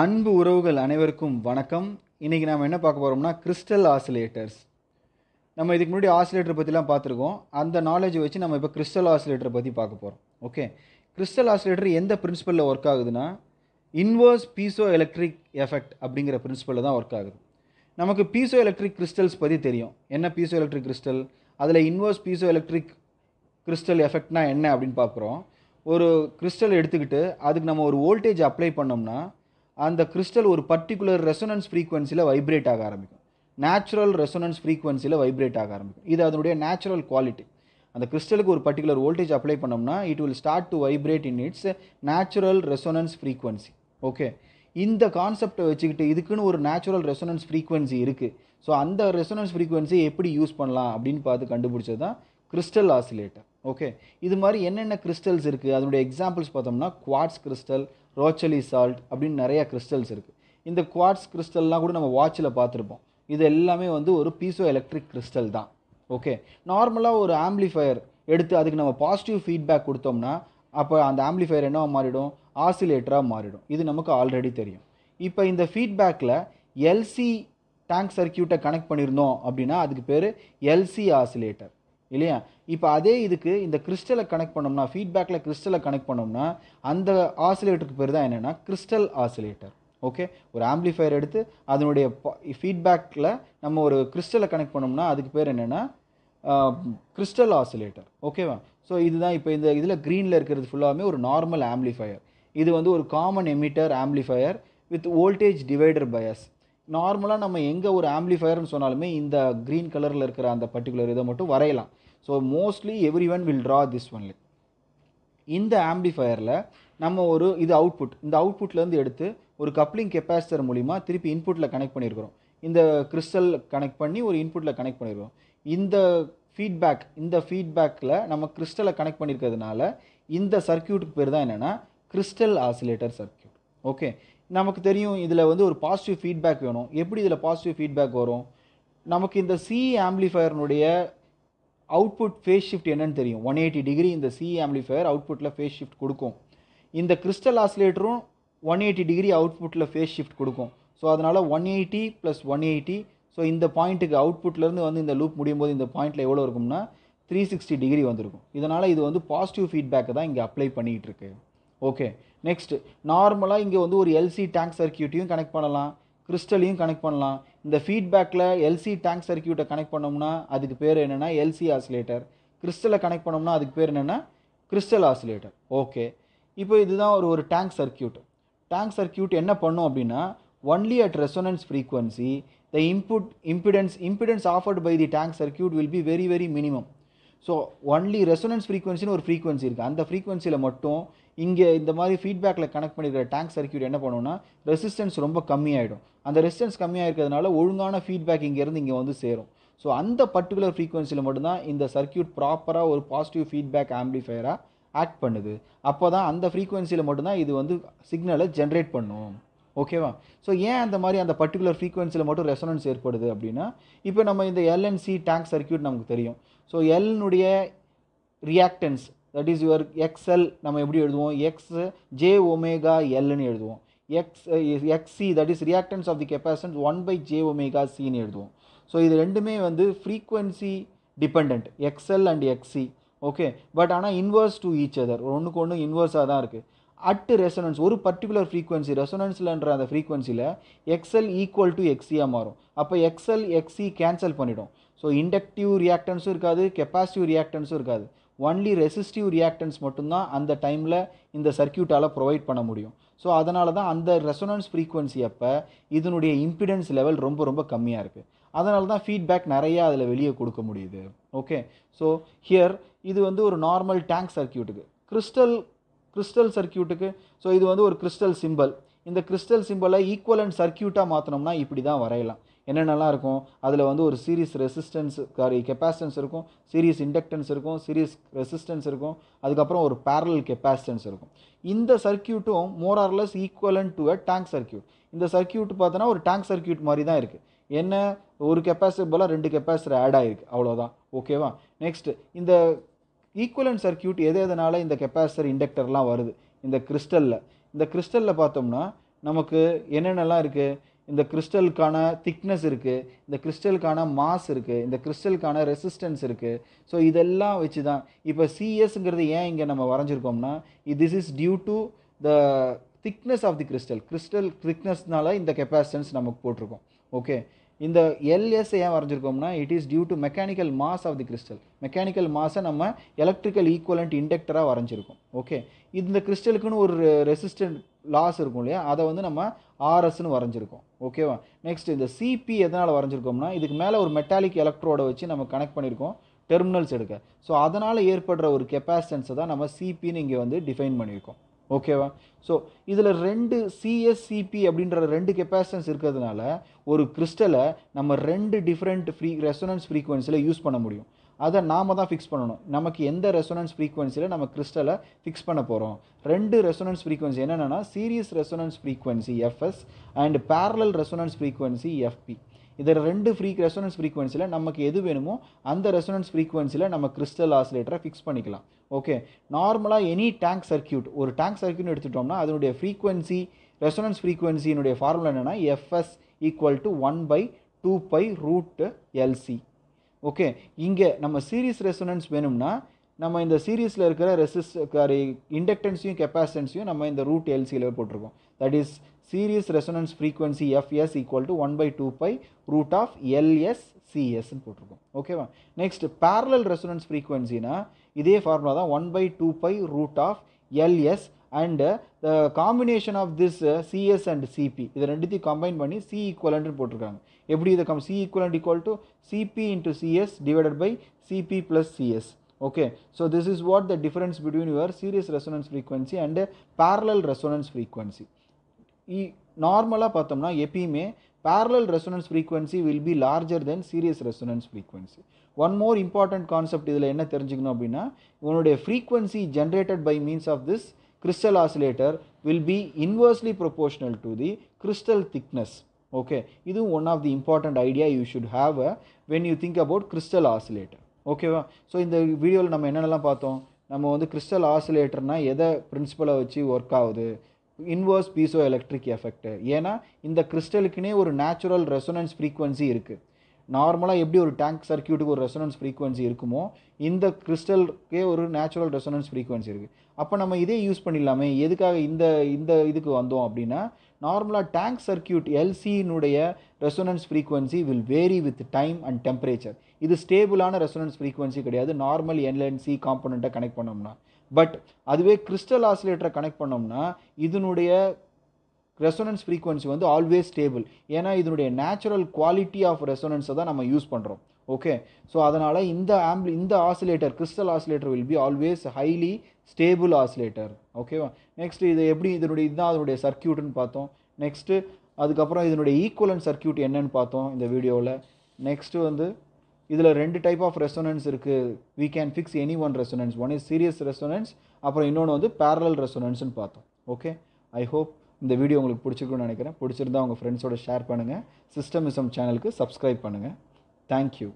அன்பு உறவுகள் அனைவருக்கும் வணக்கம் இன்றைக்கி நாம் என்ன பார்க்க போகிறோம்னா கிறிஸ்டல் ஆசிலேட்டர்ஸ் நம்ம இதுக்கு முன்னாடி ஆசிலேட்டர் பற்றிலாம் பார்த்துருக்கோம் அந்த நாலேஜை வச்சு நம்ம இப்போ கிறிஸ்டல் ஆசிலேட்டரை பற்றி பார்க்க போகிறோம் ஓகே கிறிஸ்டல் ஆசிலேட்டர் எந்த பிரின்சிபலில் ஒர்க் ஆகுதுன்னா இன்வர்ஸ் பீசோ எலக்ட்ரிக் எஃபெக்ட் அப்படிங்கிற பிரின்சிபலில் தான் ஒர்க் ஆகுது நமக்கு பீசோ எலக்ட்ரிக் கிறிஸ்டல்ஸ் பற்றி தெரியும் என்ன பீசோ எலக்ட்ரிக் கிறிஸ்டல் அதில் இன்வர்ஸ் பீசோ எலக்ட்ரிக் கிறிஸ்டல் எஃபெக்ட்னா என்ன அப்படின்னு பார்க்குறோம் ஒரு கிறிஸ்டல் எடுத்துக்கிட்டு அதுக்கு நம்ம ஒரு வோல்டேஜ் அப்ளை பண்ணோம்னா அந்த கிறிஸ்டல் ஒரு பர்டிகுலர் ரெசனன்ஸ் ஃப்ரீக்குவன்சியில் வைப்ரேட் ஆக ஆரம்பிக்கும் நேச்சுரல் ரெசனன்ஸ் ஃப்ரீக்குவன்சியில் வைப்ரேட் ஆக ஆரம்பிக்கும் இது அதனுடைய நேச்சுரல் குவாலிட்டி அந்த கிறிஸ்டலுக்கு ஒரு பர்டிகுலர் வோல்டேஜ் அப்ளை பண்ணோம்னா it will start to vibrate in its natural resonance frequency okay இந்த கான்செப்டை வச்சுக்கிட்டு இதுக்குன்னு ஒரு நேச்சுரல் ரெசோனன்ஸ் ஃப்ரீக்குவன்சி இருக்குது ஸோ அந்த ரெசோனன்ஸ் ஃப்ரீக்குவன்சி எப்படி யூஸ் பண்ணலாம் அப்படின்னு பார்த்து கண்டுபிடிச்சது தான் கிறிஸ்டல் ஆசிலேட்டர் ஓகே இது மாதிரி என்னென்ன கிறிஸ்டல்ஸ் இருக்குது அதனுடைய எக்ஸாம்பிள்ஸ் பார்த்தோம்னா குவாட்ஸ் கிறிஸ்டல் ரோச்சலி சால்ட் அப்படின்னு நிறையா கிறிஸ்டல்ஸ் இருக்குது இந்த குவார்ட்ஸ் கிறிஸ்டல்லாம் கூட நம்ம வாட்சில் பார்த்துருப்போம் இது எல்லாமே வந்து ஒரு பீசோ எலக்ட்ரிக் கிறிஸ்டல் தான் ஓகே நார்மலாக ஒரு ஆம்பிளிஃபயர் எடுத்து அதுக்கு நம்ம பாசிட்டிவ் ஃபீட்பேக் கொடுத்தோம்னா அப்போ அந்த ஆம்பிளிஃபயர் என்ன மாறிடும் ஆசிலேட்டராக மாறிடும் இது நமக்கு ஆல்ரெடி தெரியும் இப்போ இந்த ஃபீட்பேக்கில் எல்சி டேங்க் சர்க்கியூட்டை கனெக்ட் பண்ணியிருந்தோம் அப்படின்னா அதுக்கு பேர் எல்சி ஆசிலேட்டர் இல்லையா இப்போ அதே இதுக்கு இந்த கிறிஸ்டலை கனெக்ட் பண்ணோம்னா ஃபீட்பேக்கில் கிறிஸ்டலை கனெக்ட் பண்ணோம்னா அந்த ஆசிலேட்டருக்கு பேர் தான் என்னென்னா கிறிஸ்டல் ஆசிலேட்டர் ஓகே ஒரு ஆம்பிளிஃபையர் எடுத்து அதனுடைய ஃபீட்பேக்கில் நம்ம ஒரு கிறிஸ்டலை கனெக்ட் பண்ணோம்னா அதுக்கு பேர் என்னென்னா கிறிஸ்டல் ஆசிலேட்டர் ஓகேவா ஸோ இதுதான் இப்போ இந்த இதில் க்ரீனில் இருக்கிறது ஃபுல்லாகவே ஒரு நார்மல் ஆம்பிளிஃபையர் இது வந்து ஒரு common emitter amplifier with voltage divider bias நார்மலாக நம்ம எங்கே ஒரு ஆம்பிளிஃபயர்னு சொன்னாலுமே இந்த க்ரீன் கலரில் இருக்கிற அந்த பர்டிகுலர் இதை மட்டும் வரையலாம் so mostly every one will draw this only இந்த ஆம்பிஃபயரில் நம்ம ஒரு இது அவுட்புட் இந்த அவுட்புட்லேருந்து எடுத்து ஒரு கப்ளிங் கெப்பாசிட்டர் மூலிமா திருப்பி இன்புட்டில் கனெக்ட் பண்ணியிருக்கிறோம் இந்த கிறிஸ்டல் கனெக்ட் பண்ணி ஒரு இன்புட்டில் கனெக்ட் பண்ணிருக்கோம் இந்த ஃபீட்பேக் இந்த ஃபீட்பேக்கில் நம்ம கிறிஸ்டலை கனெக்ட் பண்ணியிருக்கிறதுனால இந்த சர்க்கியூட்டுக்கு பேர் தான் என்னென்னா கிறிஸ்டல் ஆசிலேட்டர் சர்க்கியூட் ஓகே நமக்கு தெரியும் இதில் வந்து ஒரு பாசிட்டிவ் ஃபீட்பேக் வேணும் எப்படி இதில் பாசிட்டிவ் ஃபீட்பேக் வரும் நமக்கு இந்த சி ஆம்பிளிஃபயர்னுடைய அவுட்புட் ஃபேஸ் ஷிஃப்ட் என்னன்னு தெரியும் ஒன் எயிட்டி டிகிரி இந்த சி ஆம்பிளிஃபையர் அவுட்புட்டில் ஃபேஸ் ஷிஃப்ட் கொடுக்கும் இந்த கிறிஸ்டல் ஆசிலேட்டரும் ஒன் எயிட்டி டிகிரி அவுட்புட்டில் ஃபேஸ் ஷிஃப்ட் கொடுக்கும் ஸோ அதனால் one eighty plus one eighty so இந்த பாயிண்ட்டுக்கு அவுட்புட்லேருந்து வந்து இந்த லூப் முடியும் போது இந்த பாயிண்ட்டில் எவ்வளோ இருக்கும்னா த்ரீ சிக்ஸ்டி டிகிரி வந்திருக்கும் இதனால் இது வந்து பாசிட்டிவ் ஃபீட்பேக்கை தான் இங்கே அப்ளை பண்ணிகிட்டு இருக்கு ஓகே நெக்ஸ்ட் நார்மலாக இங்கே வந்து ஒரு எல்சி டேங்க் சர்க்கியூட்டையும் கனெக்ட் பண்ணலாம் கிறிஸ்டலையும் கனெக்ட் பண்ணலாம் இந்த ஃபீட்பேக்கில் எல்சி டேங்க் சர்க்கியூட்டை கனெக்ட் பண்ணோம்னா அதுக்கு பேர் என்னென்னா எல்சி ஆசிலேட்டர் கிறிஸ்டலை கனெக்ட் பண்ணோம்னா அதுக்கு பேர் என்னென்னா கிறிஸ்டல் ஆசிலேட்டர் ஓகே இப்போ இதுதான் ஒரு ஒரு டேங்க் சர்க்கியூட் டேங்க் சர்க்கியூட் என்ன பண்ணும் அப்படின்னா only at resonance frequency the input impedance impedance offered by the tank circuit will be very very minimum so only resonance ஃப்ரீக்வன்சின்னு ஒரு ஃப்ரீக்வன்சி இருக்குது அந்த ஃப்ரீக்வன்சியில் மட்டும் இங்கே இந்த மாதிரி ஃபீட்பேக்கில் கனெக்ட் பண்ணியிருக்கிற டேங்க் சர்க்கியூட் என்ன பண்ணுன்னா ரெசிஸ்டன்ஸ் ரொம்ப கம்மியாயிடும் அந்த ரெசிஸ்டன்ஸ் கம்மியாக இருக்கிறதுனால ஒழுங்கான ஃபீட்பேக் இங்கேருந்து இங்கே வந்து சேரும் ஸோ அந்த பர்டிகுலர் ஃப்ரீக்குவன்சியில் மட்டும்தான் இந்த சர்க்கியூட் ப்ராப்பராக ஒரு பாசிட்டிவ் ஃபீட்பேக் ஆம்பிளிஃபையராக ஆக்ட் பண்ணுது அப்போ தான் அந்த ஃப்ரீக்குவன்சியில் மட்டும்தான் இது வந்து சிக்னலை ஜென்ரேட் பண்ணும் ஓகேவா ஸோ ஏன் அந்த மாதிரி அந்த பர்டிகுலர் ஃப்ரீக்குவன்சியில் மட்டும் ரெசனன்ஸ் ஏற்படுது அப்படின்னா இப்போ நம்ம இந்த எல்என்சி டேங்க் சர்க்கியூட் நமக்கு தெரியும் ஸோ எல்னுடைய reactance that is your XL நம்ம எப்படி எழுதுவோம் எக்ஸ் ஜே ஒமேகா எல்னு எழுதுவோம் X XC that is reactance of the capacitance one by J omega சின்னு எழுதுவோம் ஸோ இது ரெண்டுமே வந்து frequency depend XL and XC okay but ஆனால் இன்வர்ஸ் டு ஈச் அதர் ஒன்றுக்கு ஒன்று இன்வர்ஸாக தான் இருக்குது அட் ரெசனன்ஸ் ஒரு பர்டிகுலர் ஃப்ரீக்வன்சி ரெசனன்ஸ்லன்ற அந்த ஃப்ரீக்வன்சியில் எக்ஸ்எல் ஈக்குவல் டு எக்ஸியாக மாறும் அப்போ எக்ஸ்எல் எக்ஸி கேன்சல் பண்ணிவிடும் ஸோ இண்டக்டிவ் ரியாக்டன்ஸும் இருக்காது கெப்பாசிட்டிவ் ரியாக்டன்ஸும் இருக்காது ஒன்லி ரெசிஸ்டிவ் ரியாக்டன்ஸ் மட்டும்தான் அந்த டைமில் இந்த சர்க்கியூட்டால் ப்ரொவைட் பண்ண முடியும் ஸோ அதனால தான் அந்த ரெசோனன்ஸ் ஃப்ரீக்குவன்சி அப்போ இதனுடைய இம்பிடன்ஸ் லெவல் ரொம்ப ரொம்ப கம்மியாக இருக்குது அதனால தான் ஃபீட்பேக் நிறையா அதில் வெளியே கொடுக்க முடியுது ஓகே ஸோ ஹியர் இது வந்து ஒரு நார்மல் டேங்க் சர்க்கியூட்டுக்கு கிறிஸ்டல் கிறிஸ்டல் சர்க்கியூட்டுக்கு ஸோ இது வந்து ஒரு கிறிஸ்டல் சிம்பல் இந்த கிறிஸ்டல் சிம்பிளை ஈக்குவலண்ட் சர்க்கியூட்டாக மாற்றினோம்னா இப்படி தான் வரையலாம் என்னென்னலாம் இருக்கும் அதில் வந்து ஒரு சீரிஸ் ரெசிஸ்டன்ஸ் சாரி கெப்பாசிட்டன்ஸ் இருக்கும் சீரியஸ் இண்டக்டன்ஸ் இருக்கும் சீரியஸ் ரெசிஸ்டன்ஸ் இருக்கும் அதுக்கப்புறம் ஒரு பேரல் கெப்பாசிட்டன்ஸ் இருக்கும் இந்த சர்க்கியூட்டும் more or less equivalent to a tank circuit இந்த சர்க்கியூட் பார்த்தோன்னா ஒரு டேங்க் சர்க்கியூட் மாதிரி தான் இருக்குது என்ன ஒரு கெப்பாசிட்டி போல் ரெண்டு கெப்பாசிட்டர் ஆட் ஆகிருக்கு அவ்வளோதான் ஓகேவா நெக்ஸ்ட் இந்த ஈக்குவலன் சர்க்கியூட் எது எதனால இந்த கெப்பாசிட்டர் இண்டக்டர்லாம் வருது இந்த கிறிஸ்டலில் இந்த கிறிஸ்டலில் பார்த்தோம்னா நமக்கு என்னென்னலாம் இருக்குது இந்த கிறிஸ்டலுக்கான திக்னஸ் இருக்குது இந்த கிறிஸ்டலுக்கான மாஸ் இருக்குது இந்த கிறிஸ்டலுக்கான ரெசிஸ்டன்ஸ் இருக்குது ஸோ இதெல்லாம் வச்சு தான் இப்போ சிஎஸ்ங்கிறது ஏன் இங்கே நம்ம வரைஞ்சிருக்கோம்னா this is due to the thickness of the crystal crystal திக்னஸ்னால இந்த கெப்பாசிட்டன்ஸ் நமக்கு போட்டிருக்கோம் ஓகே இந்த எல்எஸ் ஏன் வரைஞ்சிருக்கோம்னா it is due to mechanical mass of the crystal mechanical மாஸை நம்ம எலக்ட்ரிக்கல் ஈக்குவலண்ட் இண்டக்டராக வரைஞ்சிருக்கோம் ஓகே இந்த கிறிஸ்டலுக்குன்னு ஒரு ரெசிஸ்டன்ட் லாஸ் இருக்கும் இல்லையா அதை வந்து நம்ம ஆர்எஸ்ன்னு வரைஞ்சிருக்கோம் ஓகேவா நெக்ஸ்ட் இந்த சிபி எதனால் வரைஞ்சிருக்கோம்னா இதுக்கு மேலே ஒரு மெட்டாலிக் எலக்ட்ரோடை வச்சு நம்ம கனெக்ட் பண்ணியிருக்கோம் டெர்மினல்ஸ் எடுக்க ஸோ அதனால் ஏற்படுற ஒரு கெப்பாசிட்டன்ஸை தான் நம்ம சிபின்னு இங்கே வந்து டிஃபைன் பண்ணியிருக்கோம் ஓகேவா ஸோ இதில் ரெண்டு சிஎஸ்சிபி அப்படின்ற ரெண்டு கெப்பாசிட்டன்ஸ் இருக்கிறதுனால ஒரு கிறிஸ்டலை நம்ம ரெண்டு டிஃப்ரெண்ட் ஃப்ரீ ரெசோனன்ஸ் ஃப்ரீக்குவன்சியில் யூஸ் பண்ண முடியும் அதை நாம் தான் ஃபிக்ஸ் பண்ணணும் நமக்கு எந்த ரெசோனன்ஸ் ஃப்ரீக்குவன்சியில் நம்ம கிறிஸ்டலை ஃபிக்ஸ் பண்ண போகிறோம் ரெண்டு ரெசோனன்ஸ் ஃப்ரீக்குவன்சி என்னென்னா series resonance frequency FS and parallel resonance frequency FP இதில் ரெண்டு ஃப்ரீ ரெசோனன்ஸ் ஃப்ரீக்குவன்சியில் நமக்கு எது வேணுமோ அந்த ரெசோனன்ஸ் ஃப்ரீக்குவன்சியில் நம்ம கிறிஸ்டல் ஆசிலேட்டரை ஃபிக்ஸ் பண்ணிக்கலாம் ஓகே நார்மலாக எனி டேங்க் சர்க்கியூட் ஒரு டேங்க் சர்க்கியூட் எடுத்துட்டோம்னா அதனுடைய ஃப்ரீக்வன்சி ரெசனன்ஸ் ஃப்ரீக்வன்சியினுடைய ஃபார்முலா என்னென்னா FS equal to one by two pi root LC okay இங்கே நம்ம சீரீஸ் ரெசனன்ஸ் வேணும்னா நம்ம இந்த சீரீஸில் இருக்கிற ரெசிஸ்ட் இண்டக்டன்ஸையும் கெப்பாசிட்டன்ஸையும் நம்ம இந்த ரூட் எல்சியில் போட்டிருக்கோம் that is series resonance frequency fs equal to 1 by 2 pi root of ls cs okay va? next parallel resonance frequency na idhe formula tha, 1 by 2 pi root of ls and uh, the combination of this uh, cs and cp idu rendu combine panni c equivalent nu potturukanga eppadi idu come c equivalent equal to cp into cs divided by cp plus cs okay so this is what the difference between your series resonance frequency and uh, parallel resonance frequency நார்மலாக பார்த்தோம்னா எப்பயுமே parallel resonance frequency will be larger than series resonance frequency one more important concept இதில் என்ன தெரிஞ்சுக்கணும் அப்படின்னா உன்னுடைய frequency generated by means of this crystal oscillator will be inversely proportional to the crystal thickness okay இதுவும் one of the important idea you should have a when you think about crystal oscillator ஓகேவா so இந்த வீடியோவில் நம்ம என்னென்னலாம் பார்த்தோம் நம்ம வந்து crystal ஆசிலேட்டர்னால் எதை பிரின்சிபலாக வச்சு ஒர்க் ஆகுது இன்வர்ஸ் பீசோ எலக்ட்ரிக் எஃபெக்ட்டு ஏன்னா இந்த கிறிஸ்டலுக்குனே ஒரு நேச்சுரல் ரெசோனன்ஸ் ஃப்ரீக்குவன்சி இருக்குது நார்மலாக எப்படி ஒரு டேங்க் சர்க்கியூட்டுக்கு ஒரு ரெசோனன்ஸ் ஃப்ரீக்குவன்சி இருக்குமோ இந்த கிறிஸ்டலுக்கே ஒரு நேச்சுரல் ரெசோனன்ஸ் ஃப்ரீக்குவன்சி இருக்குது அப்போ நம்ம இதே யூஸ் பண்ணிடலாமே எதுக்காக இந்த இந்த இதுக்கு வந்தோம் அப்படின்னா நார்மலாக டேங்க் சர்க்கியூட் எல்சியினுடைய resonance frequency will vary with time and temperature இது ஸ்டேபிளான ரெசோனன்ஸ் ஃப்ரீக்குவன்சி கிடையாது நார்மல் என்எல்சி காம்பனண்ட்டை கனெக்ட் பண்ணோம்னா பட் அதுவே கிறிஸ்டல் ஆசிலேட்டரை கனெக்ட் பண்ணோம்னா இதனுடைய ரெசோனன்ஸ் ஃப்ரீக்வன்சி வந்து ஆல்வேஸ் ஸ்டேபிள் ஏன்னா இதனுடைய நேச்சுரல் குவாலிட்டி ஆஃப் ரெசோனன்ஸை தான் நம்ம யூஸ் பண்ணுறோம் ஓகே ஸோ அதனால் இந்த ஆம்பிள் இந்த oscillator crystal oscillator will be always highly stable oscillator ஓகேவா நெக்ஸ்ட் இது எப்படி இதனுடைய இதுதான் அதனுடைய சர்க்கியூட்னு பார்த்தோம் நெக்ஸ்ட்டு அதுக்கப்புறம் இதனுடைய ஈக்குவலன் சர்க்கியூட் என்னன்னு பார்த்தோம் இந்த வீடியோவில் நெக்ஸ்ட்டு வந்து இதில் ரெண்டு டைப் ஆஃப் ரெசோனன்ஸ் இருக்குது we can fix any one resonance one is series resonance அப்புறம் இன்னொன்று வந்து பேரலல் ரெசோனன்ஸ்னு பார்த்தோம் ஓகே ஐ ஹோப் இந்த வீடியோ உங்களுக்கு பிடிச்சிருக்குன்னு நினைக்கிறேன் பிடிச்சிருந்தா உங்கள் ஃப்ரெண்ட்ஸோட ஷேர் பண்ணுங்கள் சிஸ்டமிசம் சேனலுக்கு சப்ஸ்கிரைப் பண்ணுங்கள் தேங்க்யூ